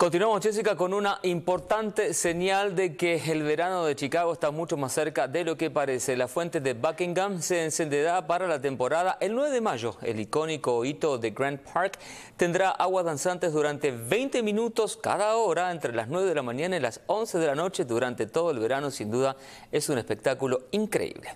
Continuamos, Jessica, con una importante señal de que el verano de Chicago está mucho más cerca de lo que parece. La fuente de Buckingham se encenderá para la temporada el 9 de mayo. El icónico hito de Grand Park tendrá aguas danzantes durante 20 minutos cada hora entre las 9 de la mañana y las 11 de la noche durante todo el verano. Sin duda es un espectáculo increíble.